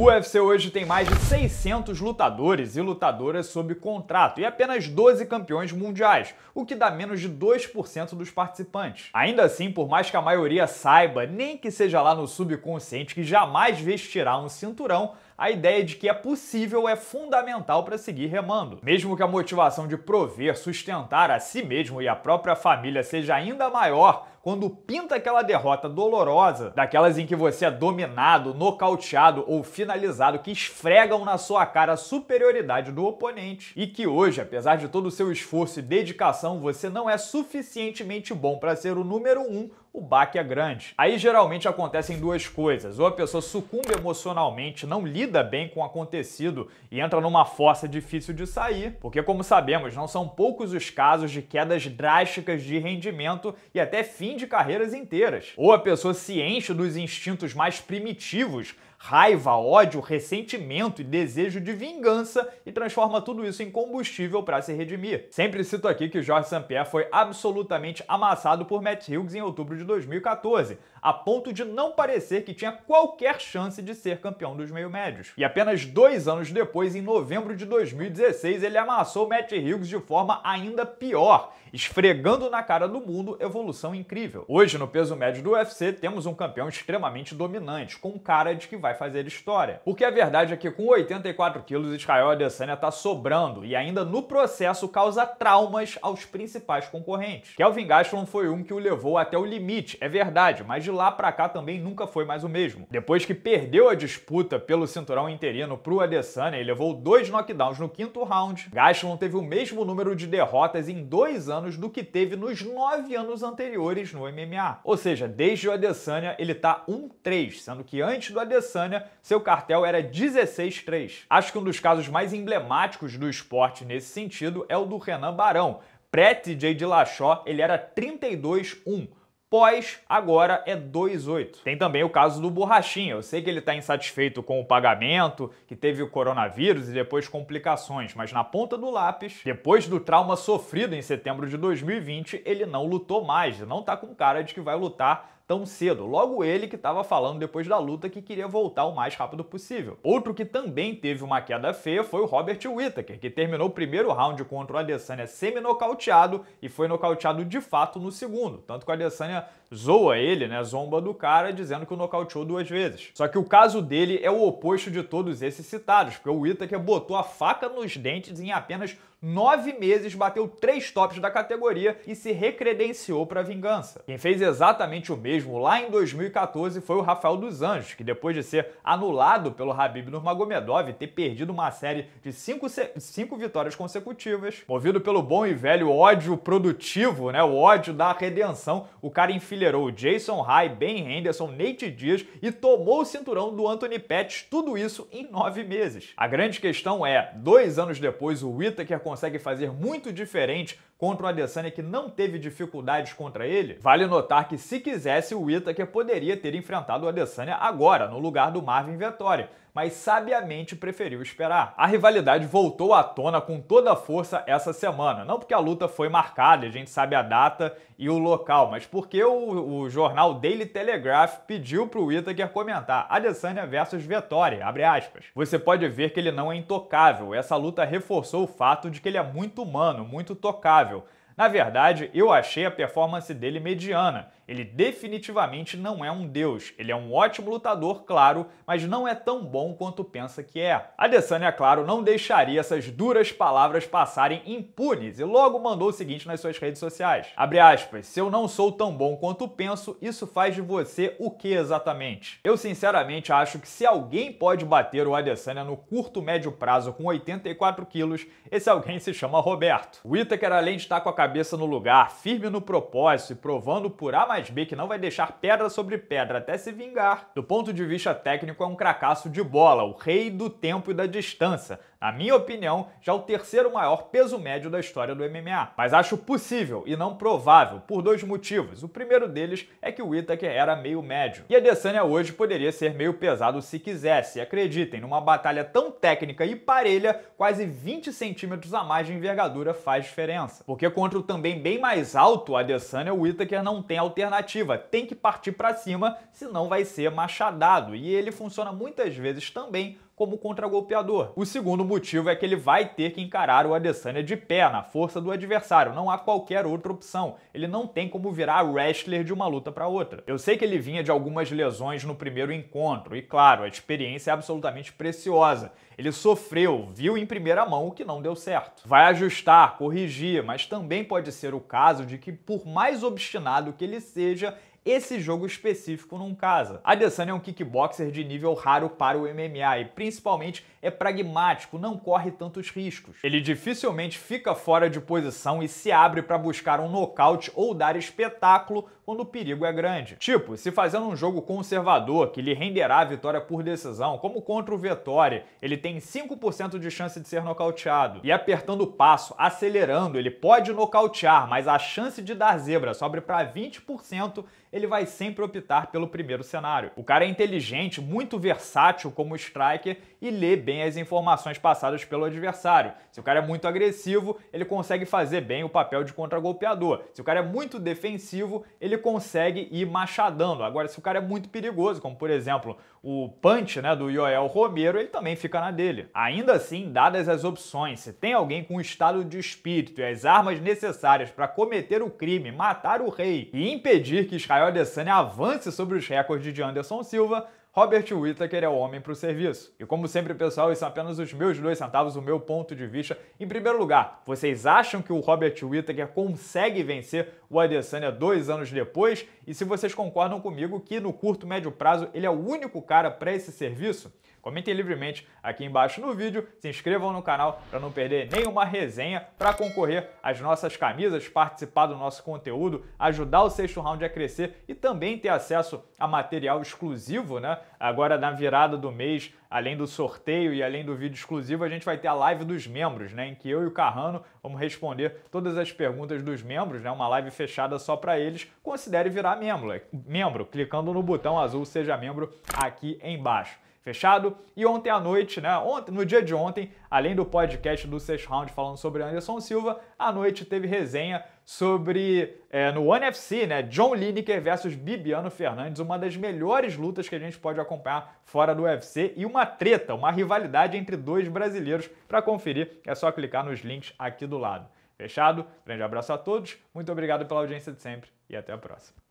O UFC hoje tem mais de 600 lutadores e lutadoras sob contrato e apenas 12 campeões mundiais, o que dá menos de 2% dos participantes. Ainda assim, por mais que a maioria saiba, nem que seja lá no subconsciente que jamais vestirá um cinturão, a ideia de que é possível é fundamental para seguir remando. Mesmo que a motivação de prover, sustentar a si mesmo e a própria família seja ainda maior quando pinta aquela derrota dolorosa, daquelas em que você é dominado, nocauteado ou finalizado, que esfregam na sua cara a superioridade do oponente, e que hoje, apesar de todo o seu esforço e dedicação, você não é suficientemente bom para ser o número um o baque é grande. Aí geralmente acontecem duas coisas. Ou a pessoa sucumbe emocionalmente, não lida bem com o acontecido e entra numa força difícil de sair, porque, como sabemos, não são poucos os casos de quedas drásticas de rendimento e até fim de carreiras inteiras. Ou a pessoa se enche dos instintos mais primitivos raiva, ódio, ressentimento e desejo de vingança e transforma tudo isso em combustível para se redimir. Sempre cito aqui que Jorge Sampierre foi absolutamente amassado por Matt Hughes em outubro de 2014, a ponto de não parecer que tinha qualquer chance de ser campeão dos meio-médios. E apenas dois anos depois, em novembro de 2016, ele amassou Matt Hughes de forma ainda pior esfregando na cara do mundo evolução incrível. Hoje, no peso médio do UFC, temos um campeão extremamente dominante, com cara de que vai fazer história. Porque a é verdade é que com 84 quilos, Israel Adesanya tá sobrando e ainda no processo causa traumas aos principais concorrentes. Kelvin Gastelum foi um que o levou até o limite, é verdade, mas de lá para cá também nunca foi mais o mesmo. Depois que perdeu a disputa pelo cinturão interino pro Adesanya e levou dois knockdowns no quinto round, Gastelum teve o mesmo número de derrotas em dois anos anos do que teve nos nove anos anteriores no MMA. Ou seja, desde o Adesanya ele tá 1-3, sendo que antes do Adesanya seu cartel era 16-3. Acho que um dos casos mais emblemáticos do esporte nesse sentido é o do Renan Barão. Pré-TJ de Lachó, ele era 32-1. Pós agora é 2,8. Tem também o caso do Borrachinha. Eu sei que ele está insatisfeito com o pagamento, que teve o coronavírus e depois complicações, mas na ponta do lápis, depois do trauma sofrido em setembro de 2020, ele não lutou mais, não está com cara de que vai lutar tão cedo. Logo ele que estava falando depois da luta que queria voltar o mais rápido possível. Outro que também teve uma queda feia foi o Robert Whittaker, que terminou o primeiro round contra o Adesanya semi-nocauteado e foi nocauteado de fato no segundo. Tanto que o Adesanya zoa ele, né, zomba do cara, dizendo que o nocauteou duas vezes. Só que o caso dele é o oposto de todos esses citados, porque o Itaker botou a faca nos dentes em apenas nove meses bateu três tops da categoria e se recredenciou para vingança. Quem fez exatamente o mesmo lá em 2014 foi o Rafael dos Anjos, que depois de ser anulado pelo Habib Nurmagomedov e ter perdido uma série de cinco, cinco vitórias consecutivas, movido pelo bom e velho ódio produtivo, né, o ódio da redenção, o cara enfileirou enfileirou Jason High, Ben Henderson, Nate Dias e tomou o cinturão do Anthony Pettis, tudo isso em nove meses. A grande questão é, dois anos depois, o Whittaker consegue fazer muito diferente contra o Adesanya que não teve dificuldades contra ele? Vale notar que se quisesse, o Whittaker poderia ter enfrentado o Adesanya agora, no lugar do Marvin Vettori, mas sabiamente preferiu esperar. A rivalidade voltou à tona com toda a força essa semana, não porque a luta foi marcada, a gente sabe a data e o local, mas porque o, o jornal Daily Telegraph pediu para o Whittaker comentar Adesanya versus Vettori, abre aspas. Você pode ver que ele não é intocável, essa luta reforçou o fato de que ele é muito humano, muito tocável. Na verdade, eu achei a performance dele mediana. Ele definitivamente não é um deus. Ele é um ótimo lutador, claro, mas não é tão bom quanto pensa que é. Adesanya, é claro, não deixaria essas duras palavras passarem impunes e logo mandou o seguinte nas suas redes sociais. Abre aspas, se eu não sou tão bom quanto penso, isso faz de você o que exatamente? Eu sinceramente acho que se alguém pode bater o Adesanya no curto médio prazo com 84 quilos, esse alguém se chama Roberto. O Itaker, além de estar com a cabeça no lugar, firme no propósito e provando por A mais B que não vai deixar pedra sobre pedra até se vingar, do ponto de vista técnico é um cracaço de bola, o rei do tempo e da distância, na minha opinião, já é o terceiro maior peso médio da história do MMA. Mas acho possível e não provável por dois motivos. O primeiro deles é que o Itaker era meio médio. E a Adesanya hoje poderia ser meio pesado se quisesse. acreditem, numa batalha tão técnica e parelha, quase 20 centímetros a mais de envergadura faz diferença. Porque contra o também bem mais alto a Adesanya, o Itaker não tem alternativa. Tem que partir para cima, senão vai ser machadado. E ele funciona muitas vezes também como contragolpeador. O segundo motivo é que ele vai ter que encarar o Adesanya de pé, na força do adversário, não há qualquer outra opção. Ele não tem como virar wrestler de uma luta para outra. Eu sei que ele vinha de algumas lesões no primeiro encontro, e claro, a experiência é absolutamente preciosa. Ele sofreu, viu em primeira mão o que não deu certo. Vai ajustar, corrigir, mas também pode ser o caso de que, por mais obstinado que ele seja, esse jogo específico não casa. Adesanya é um kickboxer de nível raro para o MMA e principalmente é pragmático, não corre tantos riscos. Ele dificilmente fica fora de posição e se abre para buscar um nocaute ou dar espetáculo quando o perigo é grande. Tipo, se fazendo um jogo conservador que lhe renderá a vitória por decisão, como contra o Vettori, ele tem 5% de chance de ser nocauteado. E apertando o passo, acelerando, ele pode nocautear, mas a chance de dar zebra sobe para 20% ele vai sempre optar pelo primeiro cenário. O cara é inteligente, muito versátil como striker e lê bem as informações passadas pelo adversário. Se o cara é muito agressivo, ele consegue fazer bem o papel de contragolpeador. Se o cara é muito defensivo, ele consegue ir machadando. Agora, se o cara é muito perigoso, como por exemplo o punch né, do Yoel Romero, ele também fica na dele. Ainda assim, dadas as opções, se tem alguém com estado de espírito e as armas necessárias para cometer o crime, matar o rei e impedir que Israel Israel Adesanya avance sobre os recordes de Anderson Silva, Robert Whittaker é o homem para o serviço. E como sempre, pessoal, isso são apenas os meus dois centavos, o meu ponto de vista. Em primeiro lugar, vocês acham que o Robert Whittaker consegue vencer o Adesanya dois anos depois? E se vocês concordam comigo que no curto médio prazo ele é o único cara para esse serviço? Comentem livremente aqui embaixo no vídeo, se inscrevam no canal para não perder nenhuma resenha, para concorrer às nossas camisas, participar do nosso conteúdo, ajudar o sexto round a crescer e também ter acesso a material exclusivo, né? Agora na virada do mês, além do sorteio e além do vídeo exclusivo, a gente vai ter a live dos membros, né? Em que eu e o Carrano vamos responder todas as perguntas dos membros, né? Uma live fechada só para eles. Considere virar membro, membro, clicando no botão azul Seja Membro aqui embaixo. Fechado? E ontem à noite, né? Ontem, no dia de ontem, além do podcast do Sexto Round falando sobre Anderson Silva, à noite teve resenha sobre é, no One FC, né? John Lineker versus Bibiano Fernandes, uma das melhores lutas que a gente pode acompanhar fora do UFC e uma treta, uma rivalidade entre dois brasileiros. Para conferir, é só clicar nos links aqui do lado. Fechado? Grande abraço a todos, muito obrigado pela audiência de sempre e até a próxima.